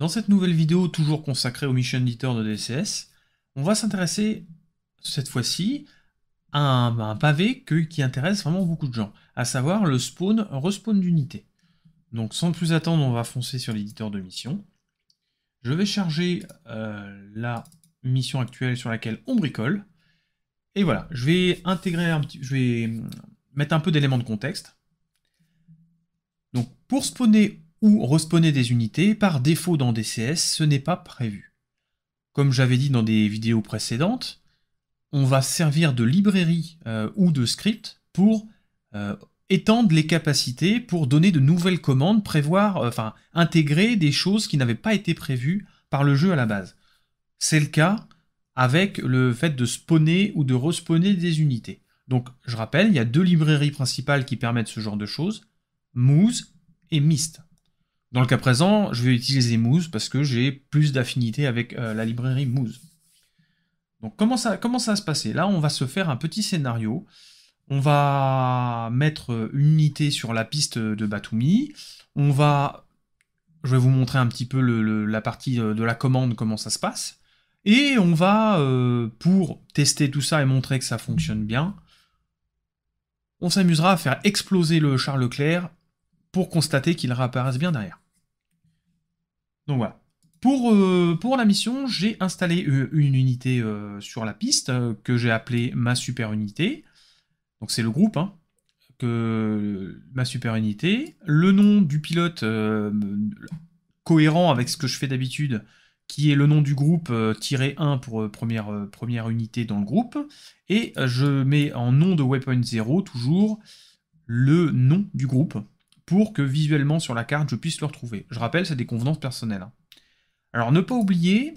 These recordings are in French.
Dans cette nouvelle vidéo, toujours consacrée au Mission Editor de DCS, on va s'intéresser cette fois-ci à un, pavé que, qui intéresse vraiment beaucoup de gens, à savoir le spawn, respawn d'unité. Donc sans plus attendre, on va foncer sur l'éditeur de mission. Je vais charger euh, la mission actuelle sur laquelle on bricole. Et voilà, je vais intégrer un je vais euh, mettre un peu d'éléments de contexte. Donc pour spawner ou respawner des unités, par défaut dans DCS, ce n'est pas prévu. Comme j'avais dit dans des vidéos précédentes, on va servir de librairie euh, ou de script pour euh, étendre les capacités, pour donner de nouvelles commandes, prévoir, euh, enfin intégrer des choses qui n'avaient pas été prévues par le jeu à la base. C'est le cas avec le fait de spawner ou de respawner des unités. Donc je rappelle, il y a deux librairies principales qui permettent ce genre de choses, Moose et Mist. Dans le cas présent, je vais utiliser Moose parce que j'ai plus d'affinité avec euh, la librairie Moose. Donc comment ça, comment ça va se passer Là, on va se faire un petit scénario. On va mettre une unité sur la piste de Batumi. On va... Je vais vous montrer un petit peu la partie euh, de la commande, comment ça se passe. Et on va, euh, pour tester tout ça et montrer que ça fonctionne bien, on s'amusera à faire exploser le char Leclerc pour constater qu'il réapparaisse bien derrière. Donc voilà. Pour, euh, pour la mission, j'ai installé euh, une unité euh, sur la piste que j'ai appelée ma super unité. Donc c'est le groupe, hein, que ma super unité. Le nom du pilote cohérent avec ce que je fais d'habitude, qui est le nom du groupe tiré 1 pour première, première unité dans le groupe. Et je mets en nom de waypoint 0 toujours le nom du groupe pour que visuellement sur la carte, je puisse le retrouver. Je rappelle, c'est des convenances personnelles. Hein. Alors ne pas oublier,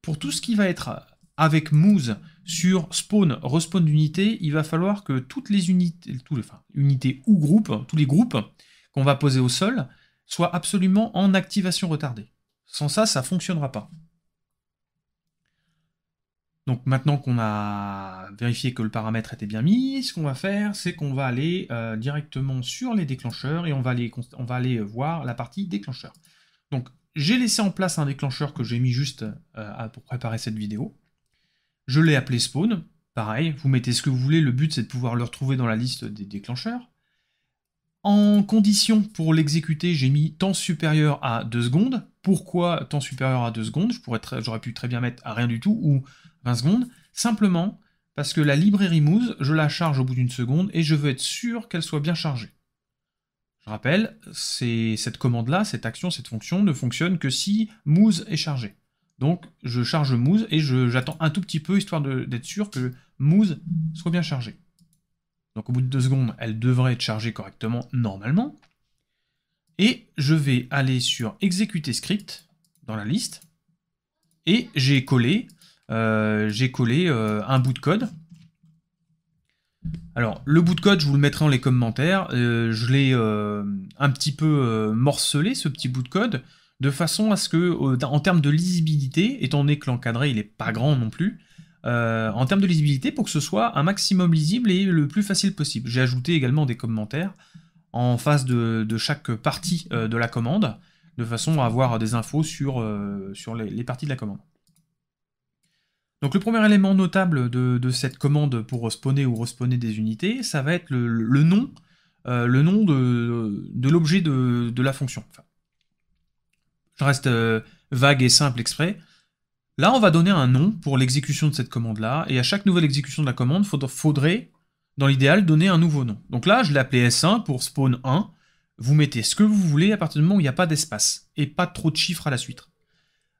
pour tout ce qui va être avec Moose sur spawn, respawn d'unité, il va falloir que toutes les unités, tout, enfin, unités ou groupes, tous les groupes qu'on va poser au sol, soient absolument en activation retardée. Sans ça, ça ne fonctionnera pas. Donc maintenant qu'on a vérifié que le paramètre était bien mis, ce qu'on va faire, c'est qu'on va aller euh, directement sur les déclencheurs et on va aller, on va aller voir la partie déclencheur. Donc j'ai laissé en place un déclencheur que j'ai mis juste euh, pour préparer cette vidéo. Je l'ai appelé spawn. Pareil, vous mettez ce que vous voulez, le but c'est de pouvoir le retrouver dans la liste des déclencheurs. En condition pour l'exécuter, j'ai mis temps supérieur à 2 secondes pourquoi temps supérieur à 2 secondes, j'aurais pu très bien mettre à rien du tout ou 20 secondes, simplement parce que la librairie Moose, je la charge au bout d'une seconde et je veux être sûr qu'elle soit bien chargée. Je rappelle, cette commande-là, cette action, cette fonction ne fonctionne que si Moose est chargé. Donc je charge Moose et j'attends un tout petit peu histoire d'être sûr que Moose soit bien chargé. Donc au bout de 2 secondes, elle devrait être chargée correctement normalement. Et je vais aller sur exécuter script dans la liste. Et j'ai collé, euh, j'ai collé euh, un bout de code. Alors, le bout de code, je vous le mettrai en les commentaires. Euh, je l'ai un petit peu morcelé, ce petit bout de code, de façon à ce que, en termes de lisibilité, étant donné que l'encadré, il n'est pas grand non plus, en termes de lisibilité pour que ce soit un maximum lisible et le plus facile possible. J'ai ajouté également des commentaires en face de, chaque partie euh, de la commande, de façon à avoir des infos sur, euh, sur les, parties de la commande. Donc le premier élément notable de, cette commande pour spawner ou respawner des unités, ça va être le, nom, euh, le nom de, l'objet de, la fonction. je reste vague et simple exprès. Là, on va donner un nom pour l'exécution de cette commande-là, et à chaque nouvelle exécution de la commande, faudrait dans l'idéal, donner un nouveau nom. Donc là, je l'appelais S1 pour spawn 1. Vous mettez ce que vous voulez à partir du moment où il n'y a pas d'espace et pas trop de chiffres à la suite.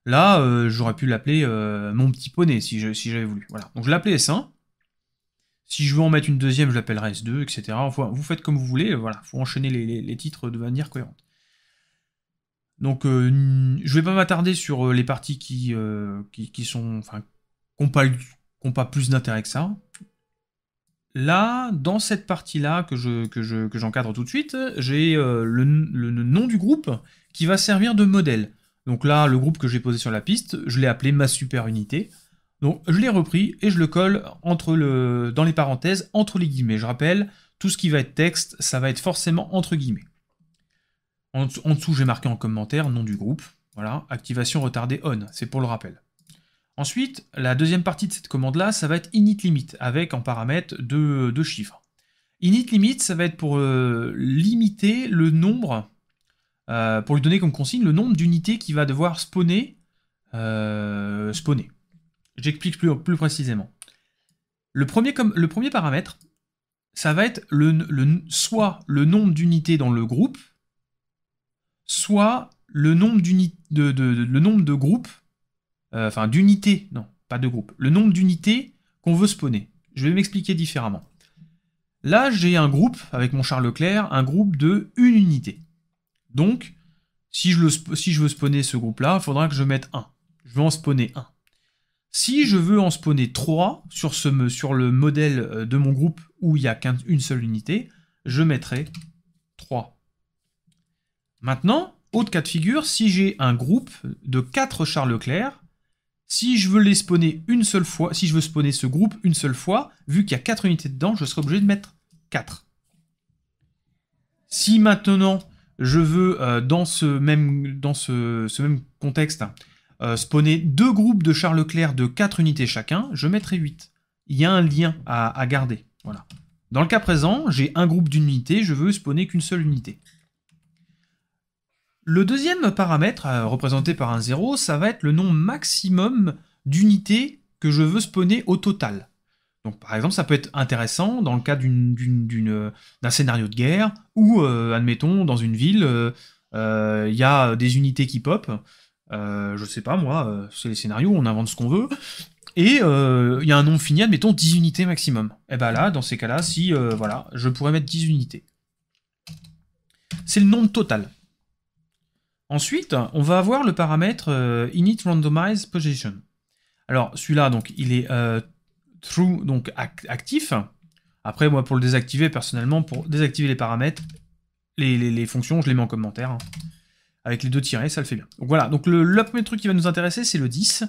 Là, euh, j'aurais pu l'appeler euh, mon petit poney si j'avais voulu. Voilà. Donc je l'appelais S1. Si je veux en mettre une deuxième, je l'appellerai S2, etc. Enfin, vous faites comme vous voulez. Euh, voilà, faut enchaîner les, titres de manière cohérente. Donc, je vais pas m'attarder sur les parties qui, sont, enfin, qui n'ont pas, plus d'intérêt que ça. Là, dans cette partie-là que j'encadre tout de suite, j'ai euh, le, nom du groupe qui va servir de modèle. Donc là, le groupe que j'ai posé sur la piste, je l'ai appelé ma super unité. Donc je l'ai repris et je le colle entre dans les parenthèses, entre les guillemets. Je rappelle, tout ce qui va être texte, ça va être forcément entre guillemets. en dessous, j'ai marqué en commentaire nom du groupe. Voilà, activation retardée on, c'est pour le rappel. Ensuite, la deuxième partie de cette commande-là, ça va être init avec en paramètre deux, chiffres. Init ça va être pour euh, limiter le nombre, euh, pour lui donner comme consigne le nombre d'unités qui va devoir euh, spawner. J'explique plus, plus, précisément. Le premier, comme, le premier paramètre, ça va être le, soit le nombre d'unités dans le groupe, soit le nombre, le nombre de groupes euh, enfin d'unités, non, pas de groupe, le nombre d'unités qu'on veut spawner. Je vais m'expliquer différemment. Là, j'ai un groupe, avec mon Charles Leclerc, un groupe de une unité. Donc, si je, veux spawner ce groupe-là, il faudra que je mette 1. Je vais en spawner 1. Si je veux en spawner 3 sur, ce, sur le modèle euh, de mon groupe où il n'y a qu'une seule unité, je mettrai 3. Maintenant, autre cas de figure, si j'ai un groupe de 4 Charles Leclerc, si je veux les spawner une seule fois, si je veux ce groupe une seule fois, vu qu'il y a 4 unités dedans, je serai obligé de mettre 4. Si maintenant je veux, euh, dans, ce même, dans ce, même contexte, euh, spawner deux groupes de Charles Leclerc de 4 unités chacun, je mettrai 8. Il y a un lien à, garder. Voilà. Dans le cas présent, j'ai un groupe d'une unité, je veux spawner qu'une seule unité. Le deuxième paramètre, euh, représenté par un 0, ça va être le nombre maximum d'unités que je veux spawner au total. Donc par exemple, ça peut être intéressant dans le cas euh, d'un scénario de guerre, où, euh, admettons, dans une ville, il y a des unités qui pop. Euh, je sais pas moi, c'est les scénarios, on invente ce qu'on veut. Et il y a un nombre fini, admettons 10 unités maximum. Et eh ben là, dans ces cas-là, si voilà, je pourrais mettre 10 unités. C'est le nombre total. Ensuite, on va avoir le paramètre euh, init randomize position. Alors celui-là, donc il est euh, true, donc actif. Après, moi pour le désactiver, personnellement, pour désactiver les paramètres, les, fonctions, je les mets en commentaire. Hein. Avec les deux tirés, ça le fait bien. Donc voilà, donc le, premier truc qui va nous intéresser, c'est le 10.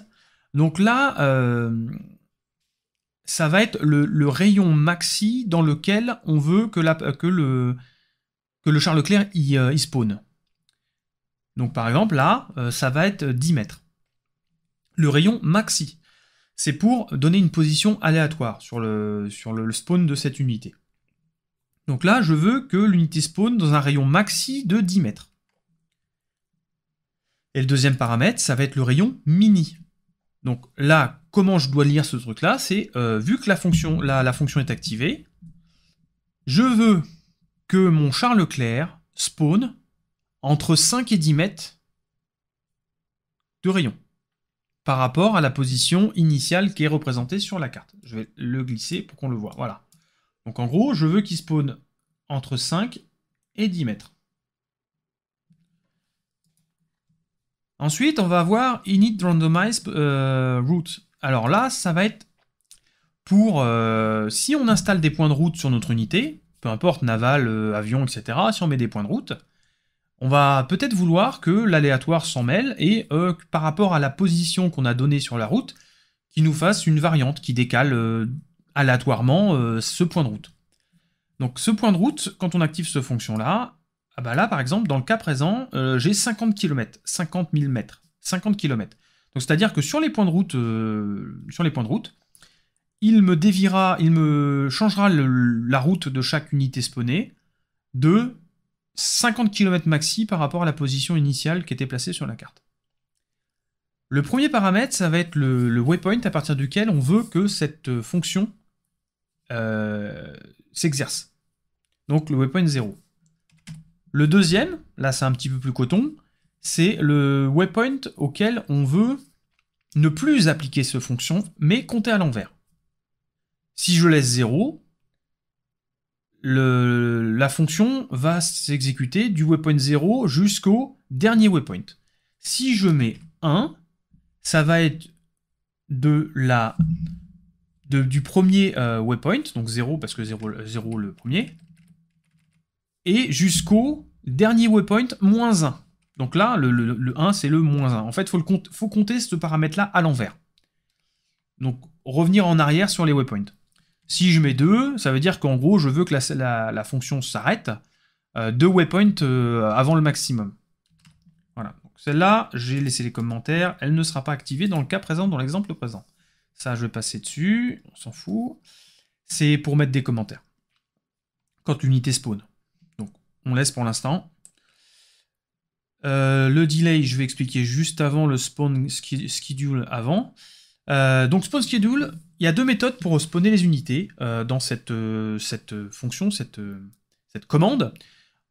Donc là, euh, ça va être le, rayon maxi dans lequel on veut que, le, que le y, y spawn. Donc par exemple là, euh, ça va être 10 mètres. Le rayon maxi, c'est pour donner une position aléatoire sur le, sur le, spawn de cette unité. Donc là, je veux que l'unité spawn dans un rayon maxi de 10 mètres. Et le deuxième paramètre, ça va être le rayon mini. Donc là, comment je dois lire ce truc-là C'est, euh, vu que la fonction, la, la fonction est activée, je veux que mon char Leclerc spawn entre 5 et 10 mètres de rayon par rapport à la position initiale qui est représentée sur la carte. Je vais le glisser pour qu'on le voit. Voilà. Donc en gros, je veux qu'il spawn entre 5 et 10 mètres. Ensuite, on va avoir init randomize euh, route. Alors là, ça va être pour... Euh, si on installe des points de route sur notre unité, peu importe, naval, euh, avion, etc., si on met des points de route, on va peut-être vouloir que l'aléatoire s'en mêle et euh, par rapport à la position qu'on a donnée sur la route, qu'il nous fasse une variante qui décale euh, aléatoirement euh, ce point de route. Donc ce point de route, quand on active ce fonction-là, ah bah là par exemple, dans le cas présent, j'ai 50 km, 50 000 mètres, 50 km. Donc c'est-à-dire que sur les points de route, sur les points de route, il me dévira, il me changera la route de chaque unité spawnée de 50 km maxi par rapport à la position initiale qui était placée sur la carte. Le premier paramètre, ça va être le, waypoint à partir duquel on veut que cette euh, fonction euh, s'exerce. Donc le waypoint 0. Le deuxième, là c'est un petit peu plus coton, c'est le waypoint auquel on veut ne plus appliquer ce fonction, mais compter à l'envers. Si je laisse 0, le, la fonction va s'exécuter du waypoint 0 jusqu'au dernier waypoint. Si je mets 1, ça va être de la, du premier euh, waypoint, donc 0 parce que 0, 0 le premier, et jusqu'au dernier waypoint, moins 1. Donc là, le, 1, c'est le moins 1. En fait, il faut, faut compter ce paramètre-là à l'envers. Donc, revenir en arrière sur les waypoints. Si je mets 2, ça veut dire qu'en gros, je veux que la, fonction s'arrête euh, deux waypoints euh, avant le maximum. Voilà. Celle-là, j'ai laissé les commentaires. Elle ne sera pas activée dans le cas présent, dans l'exemple présent. Ça, je vais passer dessus. On s'en fout. C'est pour mettre des commentaires. Quand l'unité spawn. Donc, on laisse pour l'instant. Euh, le delay, je vais expliquer juste avant le spawn schedule avant. Euh, donc spawn schedule, il y a deux méthodes pour spawner les unités euh, dans cette, euh, fonction, cette, commande.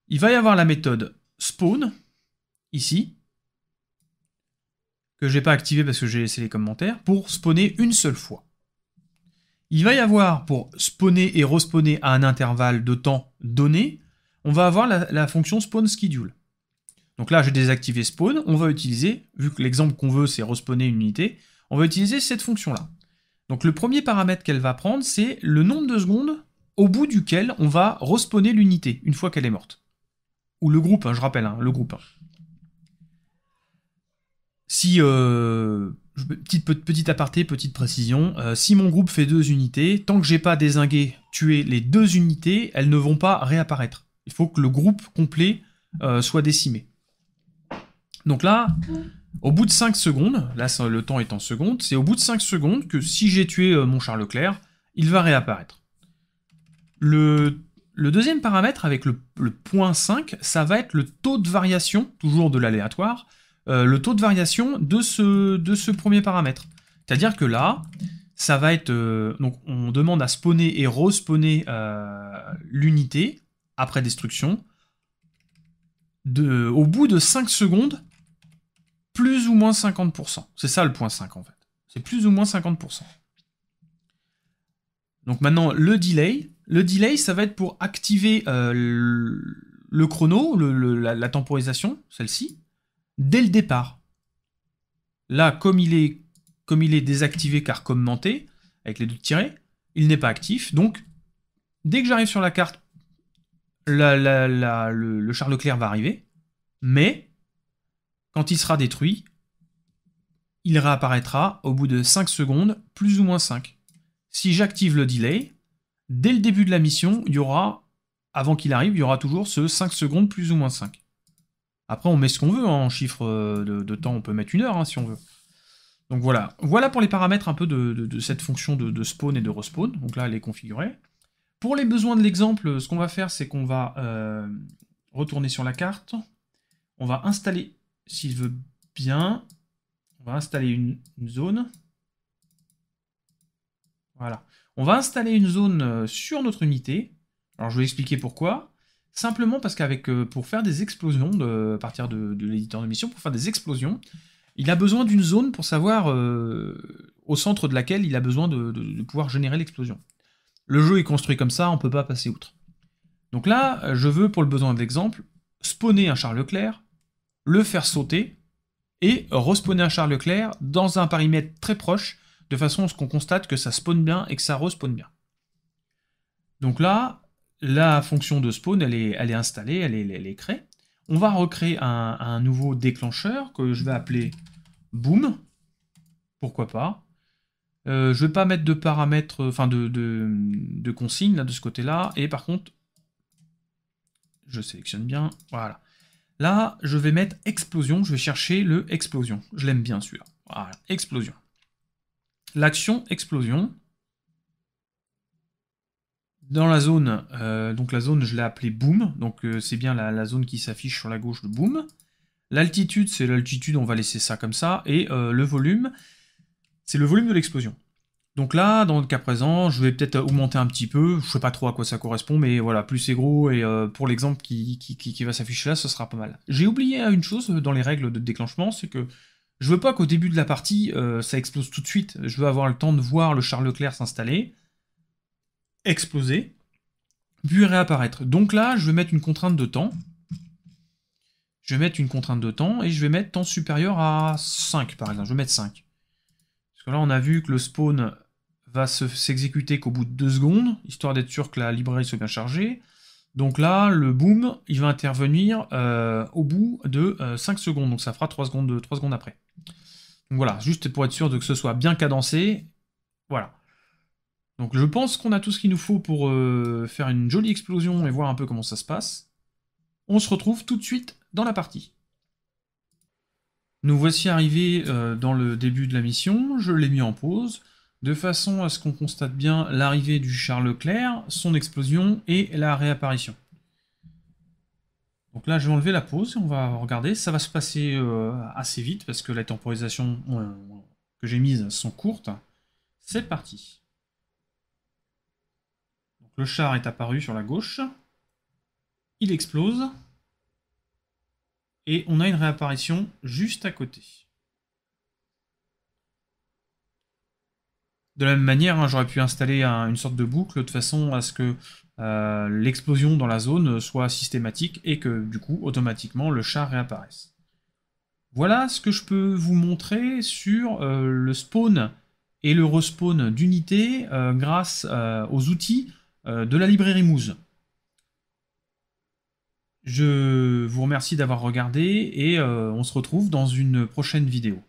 Il va y avoir la méthode spawn, ici, que je n'ai pas activée parce que j'ai laissé les commentaires, pour spawner une seule fois. Il va y avoir, pour spawner et respawner à un intervalle de temps donné, on va avoir la, fonction spawn schedule. Donc là, j'ai désactivé spawn, on va utiliser, vu que l'exemple qu'on veut c'est respawner une unité, on va utiliser cette fonction-là. Donc le premier paramètre qu'elle va prendre, c'est le nombre de secondes au bout duquel on va respawner l'unité, une fois qu'elle est morte. Ou le groupe, hein, je rappelle, hein, le groupe. Hein. Si, euh, petite, petite aparté, petite précision, euh, si mon groupe fait deux unités, tant que j'ai pas désingué, tué les deux unités, elles ne vont pas réapparaître. Il faut que le groupe complet euh, soit décimé. Donc là, au bout de 5 secondes, là le temps est en secondes, c'est au bout de 5 secondes que si j'ai tué euh, mon Charles Leclerc, il va réapparaître. Le, deuxième paramètre avec le, point 5, ça va être le taux de variation, toujours de l'aléatoire, euh, le taux de variation de ce, premier paramètre. C'est-à-dire que là, ça va être... Euh, donc on demande à spawner et respawner l'unité après destruction. au bout de 5 secondes, plus ou moins 50%. C'est ça le point 5 en fait. C'est plus ou moins 50%. Donc maintenant, le delay. Le delay, ça va être pour activer euh, le chrono, la, temporisation, celle-ci, dès le départ. Là, comme il est, comme il est désactivé car commenté, avec les deux tirés, il n'est pas actif. Donc, dès que j'arrive sur la carte, le, le char Leclerc va arriver. Mais quand il sera détruit, il réapparaîtra au bout de 5 secondes, plus ou moins 5. Si j'active le delay, dès le début de la mission, il y aura, avant qu'il arrive, il y aura toujours ce 5 secondes, plus ou moins 5. Après, on met ce qu'on veut hein, en chiffre euh, de, temps, on peut mettre une heure hein, si on veut. Donc voilà, voilà pour les paramètres un peu de, cette fonction de, spawn et de respawn. Donc là, elle est configurée. Pour les besoins de l'exemple, ce qu'on va faire, c'est qu'on va euh, retourner sur la carte. On va installer s'il veut bien, on va installer une, zone. Voilà. On va installer une zone euh, sur notre unité. Alors je vais expliquer pourquoi. Simplement parce qu'avec euh, pour faire des explosions, de, à partir de, l'éditeur de mission, pour faire des explosions, il a besoin d'une zone pour savoir euh, au centre de laquelle il a besoin de, pouvoir générer l'explosion. Le jeu est construit comme ça, on ne peut pas passer outre. Donc là, je veux, pour le besoin d'exemple, spawner un Charles Leclerc le faire sauter et respawner un Charles Leclerc dans un parimètre très proche, de façon à ce qu'on constate que ça spawn bien et que ça respawn bien. Donc là, la fonction de spawn, elle est, elle est installée, elle est, créée. On va recréer un, nouveau déclencheur que je vais appeler boom, pourquoi pas. Euh, je ne vais pas mettre de paramètres, enfin de, consignes là, de ce côté-là. Et par contre, je sélectionne bien, voilà. Là, je vais mettre explosion, je vais chercher le explosion. Je l'aime bien celui-là. Voilà, explosion. L'action explosion. Dans la zone, euh, donc la zone, je l'ai appelée boom, donc euh, c'est bien la, zone qui s'affiche sur la gauche de boom. L'altitude, c'est l'altitude, on va laisser ça comme ça. Et euh, le volume, c'est le volume de l'explosion. Donc là, dans le cas présent, je vais peut-être augmenter un petit peu, je sais pas trop à quoi ça correspond, mais voilà, plus c'est gros, et euh, pour l'exemple qui, qui, qui, va s'afficher là, ce sera pas mal. J'ai oublié hein, une chose dans les règles de déclenchement, c'est que je veux pas qu'au début de la partie, euh, ça explose tout de suite, je veux avoir le temps de voir le Charles Leclerc s'installer, exploser, puis réapparaître. Donc là, je vais mettre une contrainte de temps, je vais mettre une contrainte de temps, et je vais mettre temps supérieur à 5, par exemple, je vais mettre 5. Parce que là, on a vu que le spawn va s'exécuter qu'au bout de deux secondes, histoire d'être sûr que la librairie soit bien chargée. Donc là, le boom, il va intervenir euh, au bout de 5 euh, secondes, donc ça fera 3 secondes, secondes après. Donc voilà, juste pour être sûr de que ce soit bien cadencé, voilà. Donc je pense qu'on a tout ce qu'il nous faut pour euh, faire une jolie explosion et voir un peu comment ça se passe. On se retrouve tout de suite dans la partie. Nous voici arrivés dans le début de la mission, je l'ai mis en pause de façon à ce qu'on constate bien l'arrivée du char Leclerc, son explosion et la réapparition. Donc là, je vais enlever la pause et on va regarder. Ça va se passer euh, assez vite parce que les temporisations euh, que j'ai mises sont courtes. C'est parti. le char est apparu sur la gauche. Il explose. Et on a une réapparition juste à côté. De la même manière, hein, j'aurais pu installer une sorte de boucle de façon à ce que euh, l'explosion dans la zone soit systématique et que du coup automatiquement le char réapparaisse. Voilà ce que je peux vous montrer sur euh, le spawn et le respawn d'unités euh, grâce aux outils de la librairie Moose. Je vous remercie d'avoir regardé et on se retrouve dans une prochaine vidéo.